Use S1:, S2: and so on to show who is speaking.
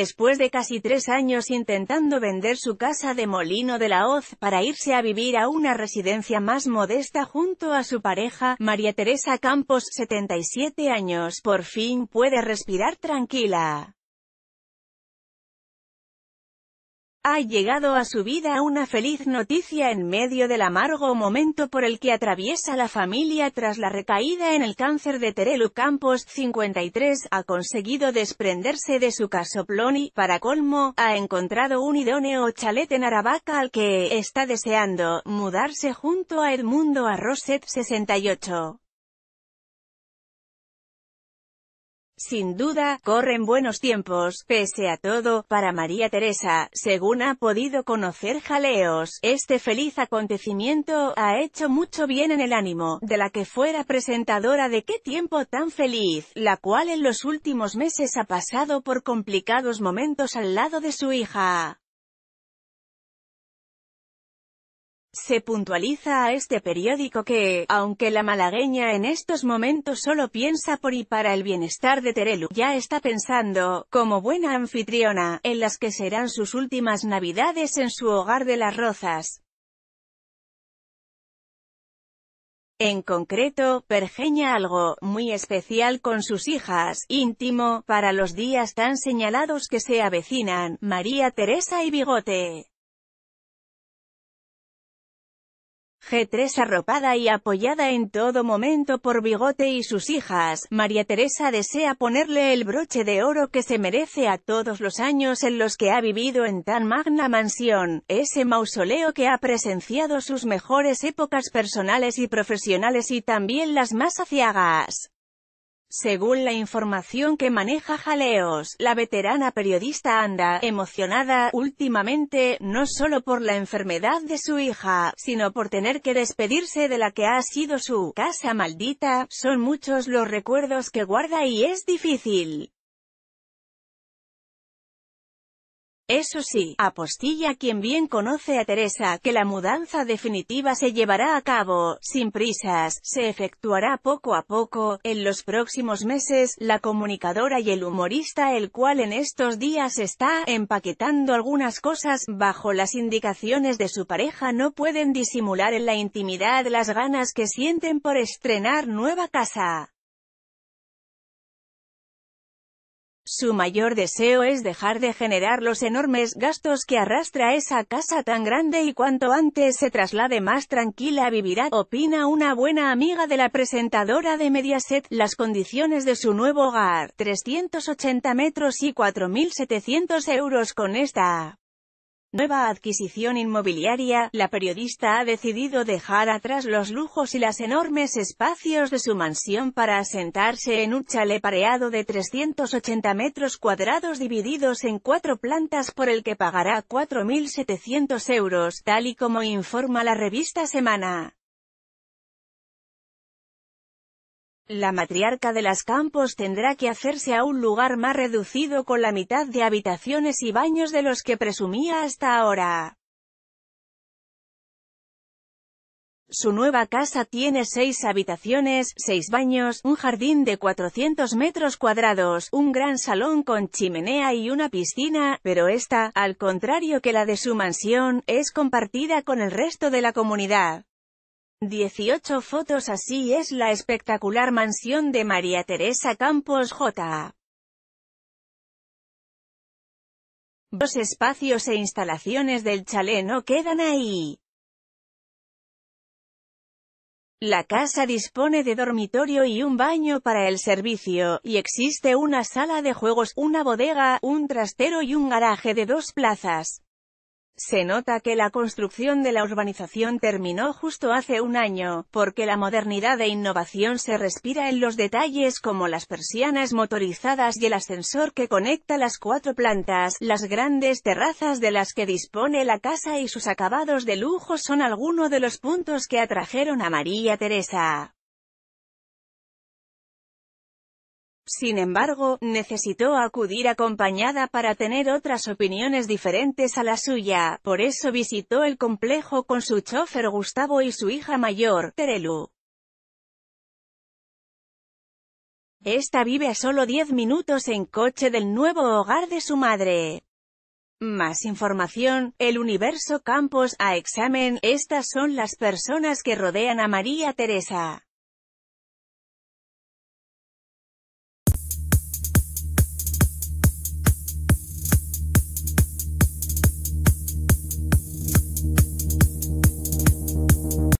S1: Después de casi tres años intentando vender su casa de Molino de la Hoz para irse a vivir a una residencia más modesta junto a su pareja, María Teresa Campos, 77 años, por fin puede respirar tranquila. Ha llegado a su vida una feliz noticia en medio del amargo momento por el que atraviesa la familia tras la recaída en el cáncer de Terelu Campos, 53, ha conseguido desprenderse de su casoplón y, para colmo, ha encontrado un idóneo chalet en Aravaca al que está deseando mudarse junto a Edmundo Arroset, 68. Sin duda, corren buenos tiempos, pese a todo, para María Teresa, según ha podido conocer Jaleos, este feliz acontecimiento, ha hecho mucho bien en el ánimo, de la que fuera presentadora de Qué tiempo tan feliz, la cual en los últimos meses ha pasado por complicados momentos al lado de su hija. Se puntualiza a este periódico que, aunque la malagueña en estos momentos solo piensa por y para el bienestar de Terelu, ya está pensando, como buena anfitriona, en las que serán sus últimas navidades en su hogar de las Rozas. En concreto, pergeña algo, muy especial con sus hijas, íntimo, para los días tan señalados que se avecinan, María Teresa y Bigote. G3 arropada y apoyada en todo momento por Bigote y sus hijas, María Teresa desea ponerle el broche de oro que se merece a todos los años en los que ha vivido en tan magna mansión, ese mausoleo que ha presenciado sus mejores épocas personales y profesionales y también las más aciagas. Según la información que maneja Jaleos, la veterana periodista anda emocionada últimamente, no solo por la enfermedad de su hija, sino por tener que despedirse de la que ha sido su casa maldita, son muchos los recuerdos que guarda y es difícil Eso sí, apostilla quien bien conoce a Teresa que la mudanza definitiva se llevará a cabo, sin prisas, se efectuará poco a poco, en los próximos meses, la comunicadora y el humorista el cual en estos días está empaquetando algunas cosas, bajo las indicaciones de su pareja no pueden disimular en la intimidad las ganas que sienten por estrenar nueva casa. Su mayor deseo es dejar de generar los enormes gastos que arrastra esa casa tan grande y cuanto antes se traslade más tranquila vivirá, opina una buena amiga de la presentadora de Mediaset, las condiciones de su nuevo hogar, 380 metros y 4.700 euros con esta Nueva adquisición inmobiliaria, la periodista ha decidido dejar atrás los lujos y las enormes espacios de su mansión para asentarse en un chalet pareado de 380 metros cuadrados divididos en cuatro plantas por el que pagará 4.700 euros, tal y como informa la revista Semana. La matriarca de las campos tendrá que hacerse a un lugar más reducido con la mitad de habitaciones y baños de los que presumía hasta ahora. Su nueva casa tiene seis habitaciones, seis baños, un jardín de 400 metros cuadrados, un gran salón con chimenea y una piscina, pero esta, al contrario que la de su mansión, es compartida con el resto de la comunidad. 18 fotos así es la espectacular mansión de María Teresa Campos J. Los espacios e instalaciones del chalé no quedan ahí. La casa dispone de dormitorio y un baño para el servicio, y existe una sala de juegos, una bodega, un trastero y un garaje de dos plazas. Se nota que la construcción de la urbanización terminó justo hace un año, porque la modernidad e innovación se respira en los detalles como las persianas motorizadas y el ascensor que conecta las cuatro plantas, las grandes terrazas de las que dispone la casa y sus acabados de lujo son algunos de los puntos que atrajeron a María Teresa. Sin embargo, necesitó acudir acompañada para tener otras opiniones diferentes a la suya, por eso visitó el complejo con su chofer Gustavo y su hija mayor, Terelu. Esta vive a solo 10 minutos en coche del nuevo hogar de su madre. Más información, el universo Campos a examen, estas son las personas que rodean a María Teresa.